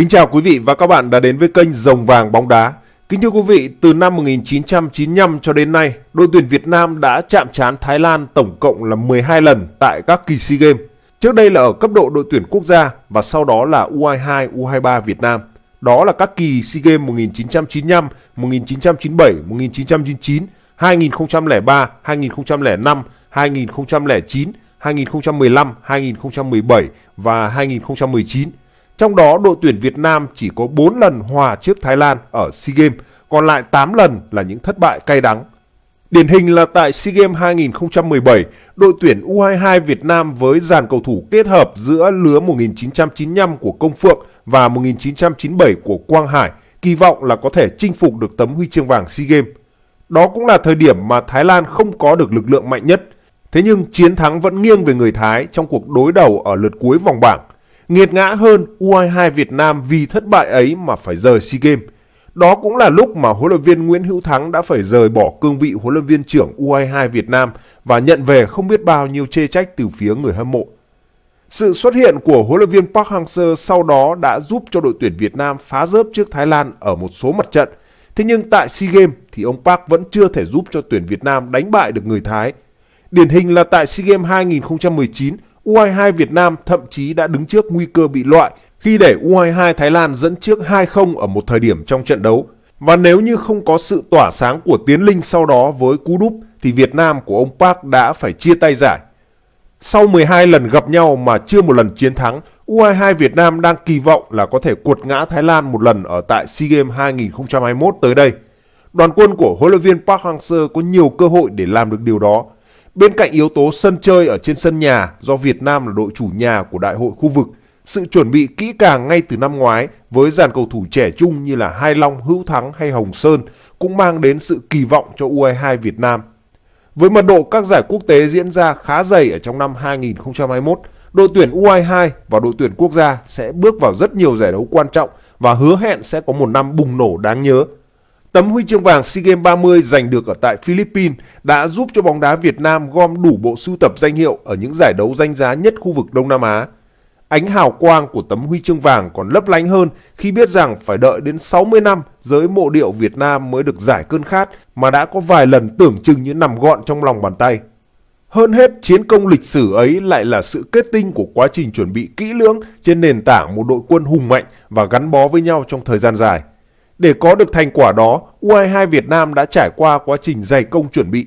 Kính chào quý vị và các bạn đã đến với kênh Rồng Vàng Bóng Đá. Kính thưa quý vị, từ năm 1995 cho đến nay, đội tuyển Việt Nam đã chạm trán Thái Lan tổng cộng là 12 lần tại các kỳ SEA Games. Trước đây là ở cấp độ đội tuyển quốc gia và sau đó là U22, U23 Việt Nam. Đó là các kỳ SEA Games 1995, 1997, 1999, 2003, 2005, 2009, 2015, 2017 và 2019. Trong đó đội tuyển Việt Nam chỉ có 4 lần hòa trước Thái Lan ở SEA Games, còn lại 8 lần là những thất bại cay đắng. Điển hình là tại SEA Games 2017, đội tuyển U22 Việt Nam với dàn cầu thủ kết hợp giữa lứa 1995 của Công Phượng và 1997 của Quang Hải kỳ vọng là có thể chinh phục được tấm huy chương vàng SEA Games. Đó cũng là thời điểm mà Thái Lan không có được lực lượng mạnh nhất. Thế nhưng chiến thắng vẫn nghiêng về người Thái trong cuộc đối đầu ở lượt cuối vòng bảng. Nghiệt ngã hơn, U22 Việt Nam vì thất bại ấy mà phải rời SEA Games. Đó cũng là lúc mà huấn luyện viên Nguyễn Hữu Thắng đã phải rời bỏ cương vị huấn luyện viên trưởng U22 Việt Nam và nhận về không biết bao nhiêu chê trách từ phía người hâm mộ. Sự xuất hiện của huấn luyện viên Park Hang-seo sau đó đã giúp cho đội tuyển Việt Nam phá rớp trước Thái Lan ở một số mặt trận. Thế nhưng tại SEA Games thì ông Park vẫn chưa thể giúp cho tuyển Việt Nam đánh bại được người Thái. Điển hình là tại SEA Games 2019, U22 Việt Nam thậm chí đã đứng trước nguy cơ bị loại khi để U22 Thái Lan dẫn trước 2-0 ở một thời điểm trong trận đấu. Và nếu như không có sự tỏa sáng của Tiến Linh sau đó với cú đúp thì Việt Nam của ông Park đã phải chia tay giải. Sau 12 lần gặp nhau mà chưa một lần chiến thắng, U22 Việt Nam đang kỳ vọng là có thể cuột ngã Thái Lan một lần ở tại SEA Games 2021 tới đây. Đoàn quân của huấn luyện viên Park Hang-seo có nhiều cơ hội để làm được điều đó Bên cạnh yếu tố sân chơi ở trên sân nhà do Việt Nam là đội chủ nhà của đại hội khu vực, sự chuẩn bị kỹ càng ngay từ năm ngoái với dàn cầu thủ trẻ trung như là Hai Long, Hữu Thắng hay Hồng Sơn cũng mang đến sự kỳ vọng cho U22 Việt Nam. Với mật độ các giải quốc tế diễn ra khá dày ở trong năm 2021, đội tuyển U22 và đội tuyển quốc gia sẽ bước vào rất nhiều giải đấu quan trọng và hứa hẹn sẽ có một năm bùng nổ đáng nhớ Tấm huy chương vàng SEA Games 30 giành được ở tại Philippines đã giúp cho bóng đá Việt Nam gom đủ bộ sưu tập danh hiệu ở những giải đấu danh giá nhất khu vực Đông Nam Á. Ánh hào quang của tấm huy chương vàng còn lấp lánh hơn khi biết rằng phải đợi đến 60 năm giới mộ điệu Việt Nam mới được giải cơn khát mà đã có vài lần tưởng chừng như nằm gọn trong lòng bàn tay. Hơn hết, chiến công lịch sử ấy lại là sự kết tinh của quá trình chuẩn bị kỹ lưỡng trên nền tảng một đội quân hùng mạnh và gắn bó với nhau trong thời gian dài. Để có được thành quả đó, U22 Việt Nam đã trải qua quá trình dày công chuẩn bị.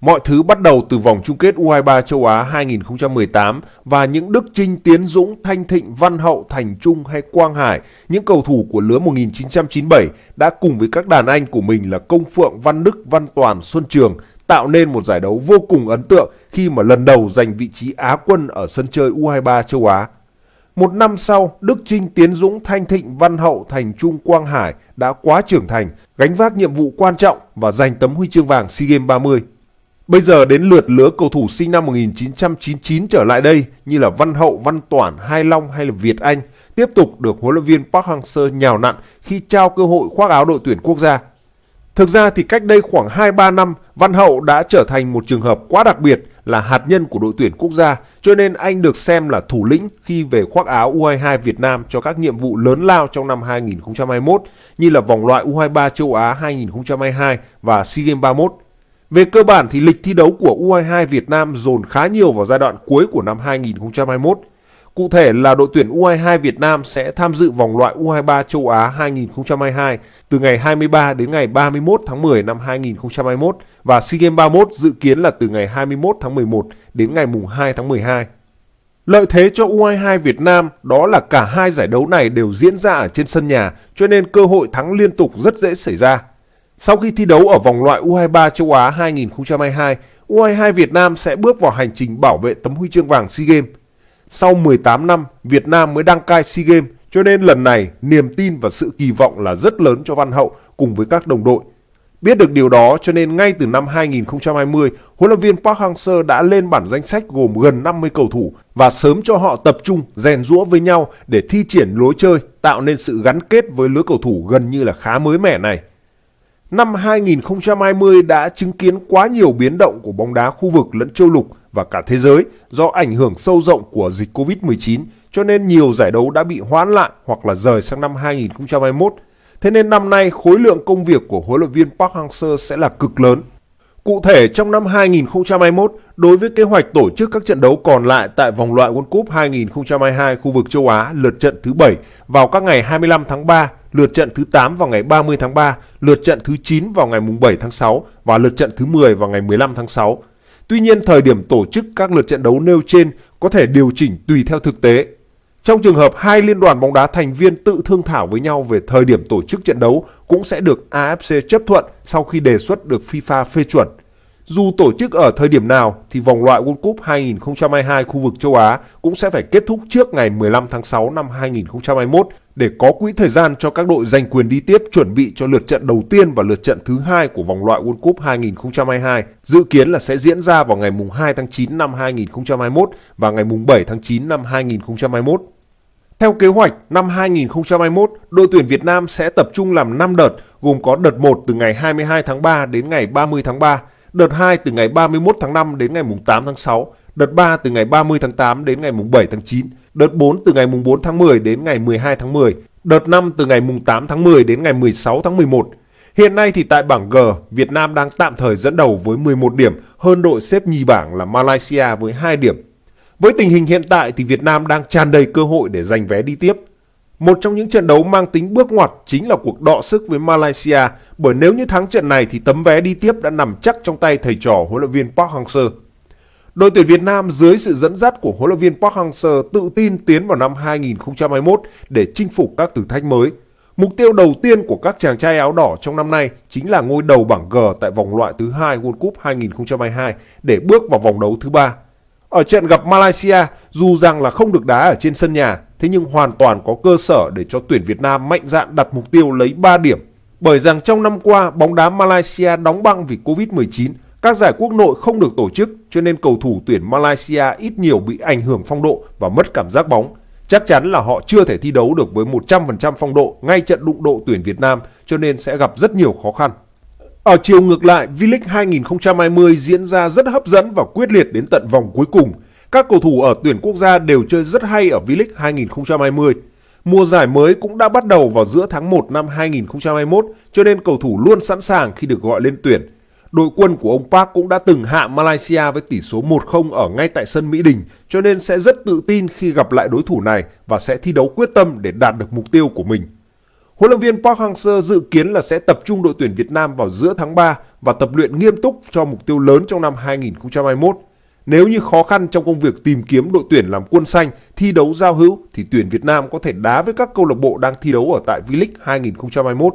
Mọi thứ bắt đầu từ vòng chung kết U23 châu Á 2018 và những Đức Trinh Tiến Dũng, Thanh Thịnh, Văn Hậu, Thành Trung hay Quang Hải, những cầu thủ của lứa 1997 đã cùng với các đàn anh của mình là Công Phượng, Văn Đức, Văn Toàn, Xuân Trường tạo nên một giải đấu vô cùng ấn tượng khi mà lần đầu giành vị trí Á quân ở sân chơi U23 châu Á một năm sau, Đức Trinh Tiến Dũng Thanh Thịnh Văn Hậu thành Trung Quang Hải đã quá trưởng thành, gánh vác nhiệm vụ quan trọng và giành tấm huy chương vàng SEA Games 30. Bây giờ đến lượt lứa cầu thủ sinh năm 1999 trở lại đây như là Văn Hậu, Văn Toản, Hai Long hay là Việt Anh tiếp tục được huấn luyện viên Park Hang-seo nhào nặn khi trao cơ hội khoác áo đội tuyển quốc gia. Thực ra thì cách đây khoảng 2-3 năm, Văn Hậu đã trở thành một trường hợp quá đặc biệt – là hạt nhân của đội tuyển quốc gia, cho nên anh được xem là thủ lĩnh khi về khoác áo U22 Việt Nam cho các nhiệm vụ lớn lao trong năm 2021 như là vòng loại U23 châu Á 2022 và SEA Games 31. Về cơ bản thì lịch thi đấu của U22 Việt Nam dồn khá nhiều vào giai đoạn cuối của năm 2021. Cụ thể là đội tuyển U22 Việt Nam sẽ tham dự vòng loại U23 châu Á 2022 từ ngày 23 đến ngày 31 tháng 10 năm 2021 và SEA Games 31 dự kiến là từ ngày 21 tháng 11 đến ngày 2 tháng 12. Lợi thế cho U22 Việt Nam đó là cả hai giải đấu này đều diễn ra ở trên sân nhà cho nên cơ hội thắng liên tục rất dễ xảy ra. Sau khi thi đấu ở vòng loại U23 châu Á 2022, U22 Việt Nam sẽ bước vào hành trình bảo vệ tấm huy chương vàng SEA Games. Sau 18 năm, Việt Nam mới đăng cai SEA Games, cho nên lần này niềm tin và sự kỳ vọng là rất lớn cho Văn Hậu cùng với các đồng đội. Biết được điều đó cho nên ngay từ năm 2020, huấn luyện viên Park Hang-seo đã lên bản danh sách gồm gần 50 cầu thủ và sớm cho họ tập trung rèn rũa với nhau để thi triển lối chơi, tạo nên sự gắn kết với lứa cầu thủ gần như là khá mới mẻ này. Năm 2020 đã chứng kiến quá nhiều biến động của bóng đá khu vực lẫn châu lục và cả thế giới do ảnh hưởng sâu rộng của dịch Covid-19 cho nên nhiều giải đấu đã bị hoãn lại hoặc là rời sang năm 2021. Thế nên năm nay khối lượng công việc của huấn luyện viên Park Hang-seo sẽ là cực lớn. Cụ thể trong năm 2021, đối với kế hoạch tổ chức các trận đấu còn lại tại vòng loại World Cup 2022 khu vực châu Á lượt trận thứ 7 vào các ngày 25 tháng 3, lượt trận thứ 8 vào ngày 30 tháng 3, lượt trận thứ 9 vào ngày 7 tháng 6 và lượt trận thứ 10 vào ngày 15 tháng 6, Tuy nhiên, thời điểm tổ chức các lượt trận đấu nêu trên có thể điều chỉnh tùy theo thực tế. Trong trường hợp hai liên đoàn bóng đá thành viên tự thương thảo với nhau về thời điểm tổ chức trận đấu cũng sẽ được AFC chấp thuận sau khi đề xuất được FIFA phê chuẩn. Dù tổ chức ở thời điểm nào thì vòng loại World Cup 2022 khu vực châu Á cũng sẽ phải kết thúc trước ngày 15 tháng 6 năm 2021 để có quỹ thời gian cho các đội giành quyền đi tiếp chuẩn bị cho lượt trận đầu tiên và lượt trận thứ hai của vòng loại World Cup 2022, dự kiến là sẽ diễn ra vào ngày 2 tháng 9 năm 2021 và ngày 7 tháng 9 năm 2021. Theo kế hoạch, năm 2021, đội tuyển Việt Nam sẽ tập trung làm 5 đợt, gồm có đợt 1 từ ngày 22 tháng 3 đến ngày 30 tháng 3, đợt 2 từ ngày 31 tháng 5 đến ngày 8 tháng 6 đợt 3 từ ngày 30 tháng 8 đến ngày 7 tháng 9, đợt 4 từ ngày 4 tháng 10 đến ngày 12 tháng 10, đợt 5 từ ngày 8 tháng 10 đến ngày 16 tháng 11. Hiện nay thì tại bảng G, Việt Nam đang tạm thời dẫn đầu với 11 điểm, hơn đội xếp nhì bảng là Malaysia với 2 điểm. Với tình hình hiện tại thì Việt Nam đang tràn đầy cơ hội để giành vé đi tiếp. Một trong những trận đấu mang tính bước ngoặt chính là cuộc đọ sức với Malaysia, bởi nếu như thắng trận này thì tấm vé đi tiếp đã nằm chắc trong tay thầy trò huấn luyện viên Park Hang-seo. Đội tuyển Việt Nam dưới sự dẫn dắt của huấn luyện viên Park Hang-seo tự tin tiến vào năm 2021 để chinh phục các thử thách mới. Mục tiêu đầu tiên của các chàng trai áo đỏ trong năm nay chính là ngôi đầu bảng G tại vòng loại thứ hai World Cup 2022 để bước vào vòng đấu thứ ba. Ở trận gặp Malaysia, dù rằng là không được đá ở trên sân nhà, thế nhưng hoàn toàn có cơ sở để cho tuyển Việt Nam mạnh dạn đặt mục tiêu lấy 3 điểm. Bởi rằng trong năm qua, bóng đá Malaysia đóng băng vì Covid-19 các giải quốc nội không được tổ chức cho nên cầu thủ tuyển Malaysia ít nhiều bị ảnh hưởng phong độ và mất cảm giác bóng. Chắc chắn là họ chưa thể thi đấu được với 100% phong độ ngay trận đụng độ tuyển Việt Nam cho nên sẽ gặp rất nhiều khó khăn. Ở chiều ngược lại, V-League 2020 diễn ra rất hấp dẫn và quyết liệt đến tận vòng cuối cùng. Các cầu thủ ở tuyển quốc gia đều chơi rất hay ở V-League 2020. Mùa giải mới cũng đã bắt đầu vào giữa tháng 1 năm 2021 cho nên cầu thủ luôn sẵn sàng khi được gọi lên tuyển. Đội quân của ông Park cũng đã từng hạ Malaysia với tỷ số 1-0 ở ngay tại sân Mỹ Đình, cho nên sẽ rất tự tin khi gặp lại đối thủ này và sẽ thi đấu quyết tâm để đạt được mục tiêu của mình. Huấn luyện viên Park Hang-seo dự kiến là sẽ tập trung đội tuyển Việt Nam vào giữa tháng 3 và tập luyện nghiêm túc cho mục tiêu lớn trong năm 2021. Nếu như khó khăn trong công việc tìm kiếm đội tuyển làm quân xanh, thi đấu giao hữu thì tuyển Việt Nam có thể đá với các câu lạc bộ đang thi đấu ở tại V-League 2021.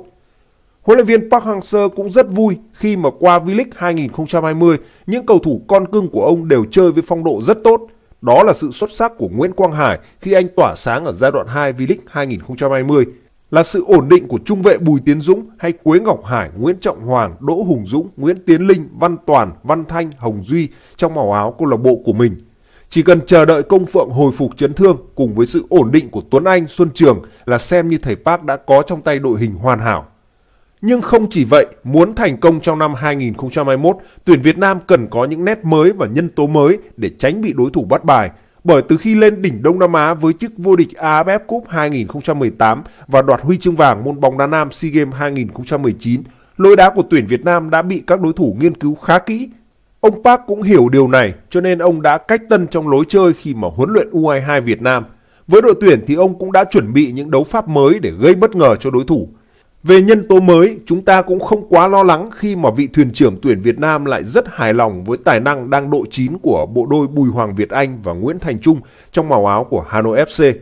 Huấn luyện viên Park Hang-seo cũng rất vui khi mà qua V-League 2020, những cầu thủ con cưng của ông đều chơi với phong độ rất tốt. Đó là sự xuất sắc của Nguyễn Quang Hải khi anh tỏa sáng ở giai đoạn 2 V-League 2020, là sự ổn định của trung vệ Bùi Tiến Dũng hay Quế Ngọc Hải, Nguyễn Trọng Hoàng, Đỗ Hùng Dũng, Nguyễn Tiến Linh, Văn Toàn, Văn Thanh, Hồng Duy trong màu áo câu lạc bộ của mình. Chỉ cần chờ đợi công phượng hồi phục chấn thương cùng với sự ổn định của Tuấn Anh, Xuân Trường là xem như thầy Park đã có trong tay đội hình hoàn hảo. Nhưng không chỉ vậy, muốn thành công trong năm 2021, tuyển Việt Nam cần có những nét mới và nhân tố mới để tránh bị đối thủ bắt bài. Bởi từ khi lên đỉnh Đông Nam Á với chức vô địch AFF Cup 2018 và đoạt huy chương vàng môn bóng đá nam SEA Games 2019, lối đá của tuyển Việt Nam đã bị các đối thủ nghiên cứu khá kỹ. Ông Park cũng hiểu điều này cho nên ông đã cách tân trong lối chơi khi mà huấn luyện U22 Việt Nam. Với đội tuyển thì ông cũng đã chuẩn bị những đấu pháp mới để gây bất ngờ cho đối thủ – về nhân tố mới, chúng ta cũng không quá lo lắng khi mà vị thuyền trưởng tuyển Việt Nam lại rất hài lòng với tài năng đang độ chín của bộ đôi Bùi Hoàng Việt Anh và Nguyễn Thành Trung trong màu áo của Hà Nội FC.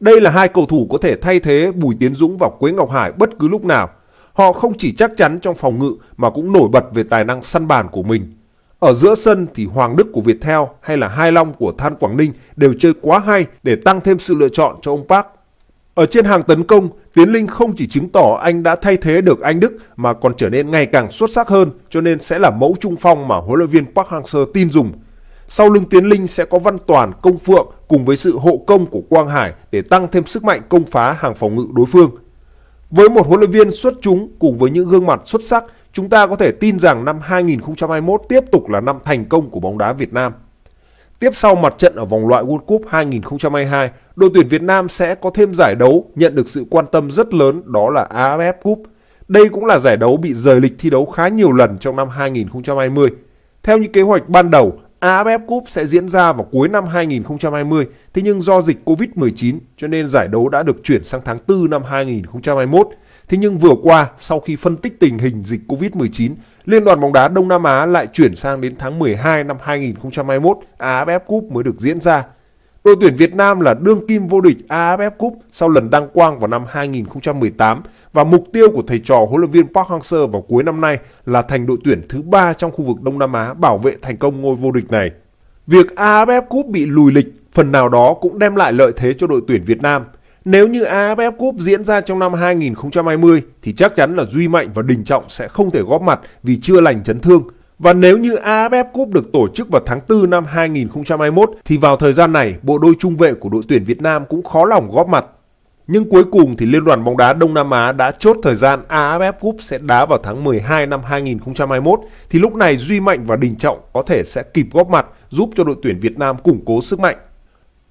Đây là hai cầu thủ có thể thay thế Bùi Tiến Dũng và Quế Ngọc Hải bất cứ lúc nào. Họ không chỉ chắc chắn trong phòng ngự mà cũng nổi bật về tài năng săn bàn của mình. Ở giữa sân thì Hoàng Đức của Viettel hay là Hai Long của Than Quảng Ninh đều chơi quá hay để tăng thêm sự lựa chọn cho ông Park ở trên hàng tấn công, Tiến Linh không chỉ chứng tỏ anh đã thay thế được anh Đức mà còn trở nên ngày càng xuất sắc hơn cho nên sẽ là mẫu trung phong mà huấn luyện viên Park Hang-seo tin dùng. Sau lưng Tiến Linh sẽ có Văn Toàn, Công Phượng cùng với sự hộ công của Quang Hải để tăng thêm sức mạnh công phá hàng phòng ngự đối phương. Với một huấn luyện viên xuất chúng cùng với những gương mặt xuất sắc, chúng ta có thể tin rằng năm 2021 tiếp tục là năm thành công của bóng đá Việt Nam. Tiếp sau mặt trận ở vòng loại World Cup 2022, đội tuyển Việt Nam sẽ có thêm giải đấu nhận được sự quan tâm rất lớn đó là AFF Cup. Đây cũng là giải đấu bị rời lịch thi đấu khá nhiều lần trong năm 2020. Theo những kế hoạch ban đầu, AFF Cup sẽ diễn ra vào cuối năm 2020, thế nhưng do dịch Covid-19 cho nên giải đấu đã được chuyển sang tháng 4 năm 2021. Thế nhưng vừa qua, sau khi phân tích tình hình dịch Covid-19, Liên đoàn bóng đá Đông Nam Á lại chuyển sang đến tháng 12 năm 2021, AFF Cup mới được diễn ra. Đội tuyển Việt Nam là đương kim vô địch AFF Cup sau lần đăng quang vào năm 2018 và mục tiêu của thầy trò huấn luyện viên Park Hang-seo vào cuối năm nay là thành đội tuyển thứ ba trong khu vực Đông Nam Á bảo vệ thành công ngôi vô địch này. Việc AFF Cup bị lùi lịch phần nào đó cũng đem lại lợi thế cho đội tuyển Việt Nam. Nếu như AFF Cup diễn ra trong năm 2020 thì chắc chắn là Duy Mạnh và Đình Trọng sẽ không thể góp mặt vì chưa lành chấn thương và nếu như AFF Cup được tổ chức vào tháng 4 năm 2021 thì vào thời gian này bộ đôi trung vệ của đội tuyển Việt Nam cũng khó lòng góp mặt. Nhưng cuối cùng thì Liên đoàn bóng đá Đông Nam Á đã chốt thời gian AFF Cup sẽ đá vào tháng 12 năm 2021 thì lúc này Duy Mạnh và Đình Trọng có thể sẽ kịp góp mặt giúp cho đội tuyển Việt Nam củng cố sức mạnh.